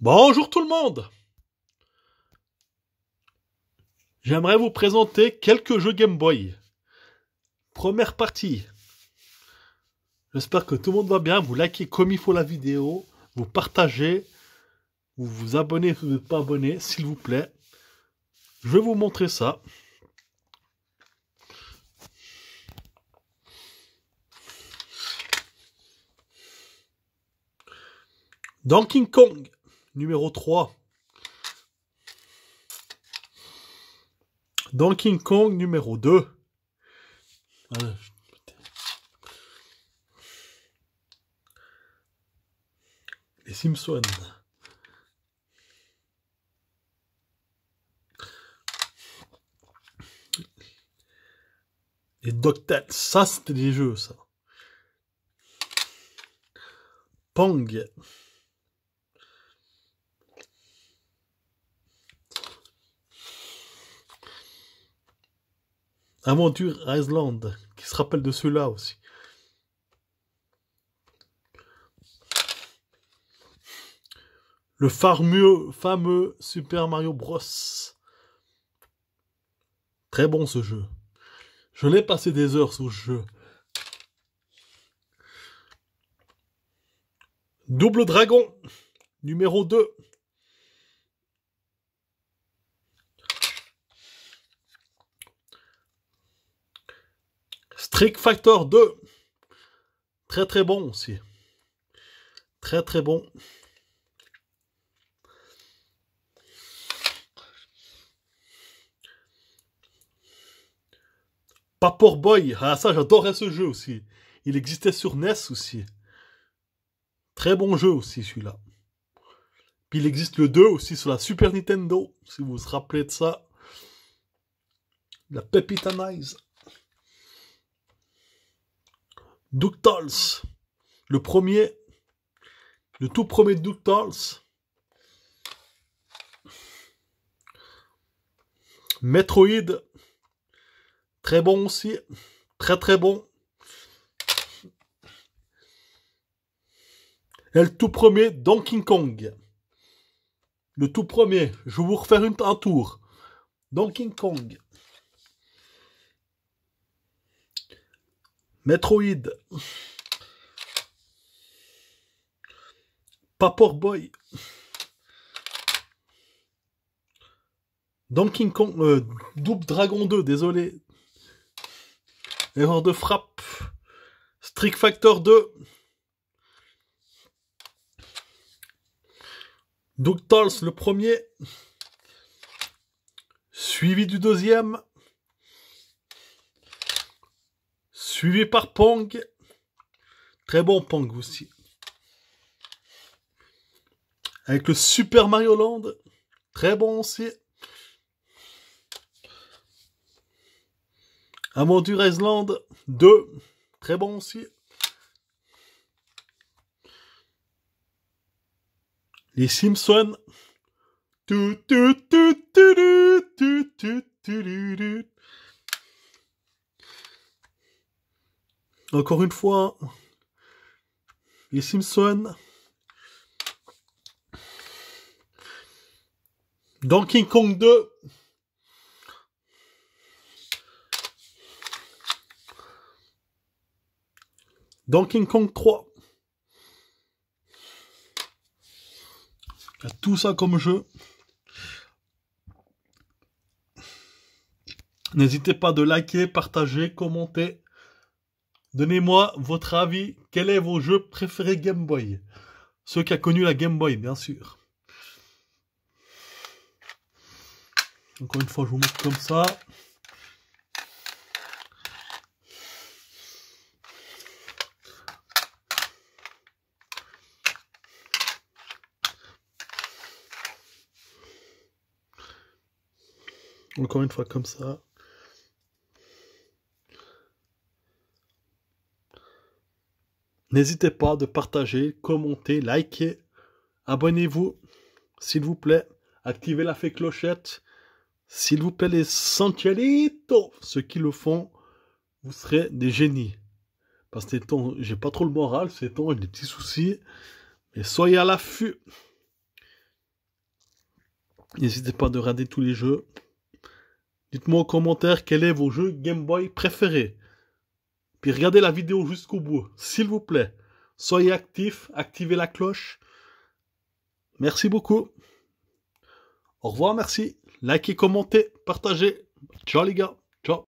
Bonjour tout le monde J'aimerais vous présenter quelques jeux Game Boy. Première partie. J'espère que tout le monde va bien, vous likez comme il faut la vidéo, vous partagez, vous vous abonnez si vous n'êtes pas abonné, s'il vous plaît. Je vais vous montrer ça. Donkey Kong numéro 3. Donkey Kong numéro 2. Ah, les Simpsons. Les Doctats, Ça, c'était des jeux, ça. Pong. Aventure Island, qui se rappelle de ceux-là aussi. Le fameux, Super Mario Bros. Très bon ce jeu. Je l'ai passé des heures sur ce jeu. Double Dragon, numéro 2. Trick Factor 2. Très très bon aussi. Très très bon. Papour Boy. Ah ça j'adorais ce jeu aussi. Il existait sur NES aussi. Très bon jeu aussi celui-là. Puis il existe le 2 aussi sur la Super Nintendo, si vous vous rappelez de ça. La Pepita Nice. Ductals. Le premier, le tout premier Ductals. Metroid, très bon aussi, très très bon. Et le tout premier, Donkey Kong. Le tout premier, je vais vous refaire un tour. Donkey Kong. Metroid. Papor Boy. Donkey Kong, euh, Double Dragon 2, désolé. Erreur de frappe. Strict Factor 2. Doug Tolls, le premier. Suivi du deuxième. Suivi par Pong. Très bon Pong aussi. Avec le Super Mario Land. Très bon aussi. Aventure Island 2. Très bon aussi. Les Simpsons. Encore une fois, les Simpsons. King Kong 2. Donkey Kong 3. Il y a tout ça comme jeu. N'hésitez pas de liker, partager, commenter. Donnez-moi votre avis. Quel est vos jeux préférés Game Boy Ceux qui a connu la Game Boy, bien sûr. Encore une fois, je vous montre comme ça. Encore une fois, comme ça. N'hésitez pas à partager, commenter, liker. Abonnez-vous, s'il vous plaît. Activez la fée clochette. S'il vous plaît, les Sanchelitos, ceux qui le font, vous serez des génies. Parce que j'ai pas trop le moral, c'est temps, j'ai des petits soucis. Mais soyez à l'affût. N'hésitez pas de regarder tous les jeux. Dites-moi en commentaire quel est vos jeux Game Boy préférés. Puis regardez la vidéo jusqu'au bout. S'il vous plaît, soyez actifs, activez la cloche. Merci beaucoup. Au revoir, merci. Likez, commentez, partagez. Ciao les gars. Ciao.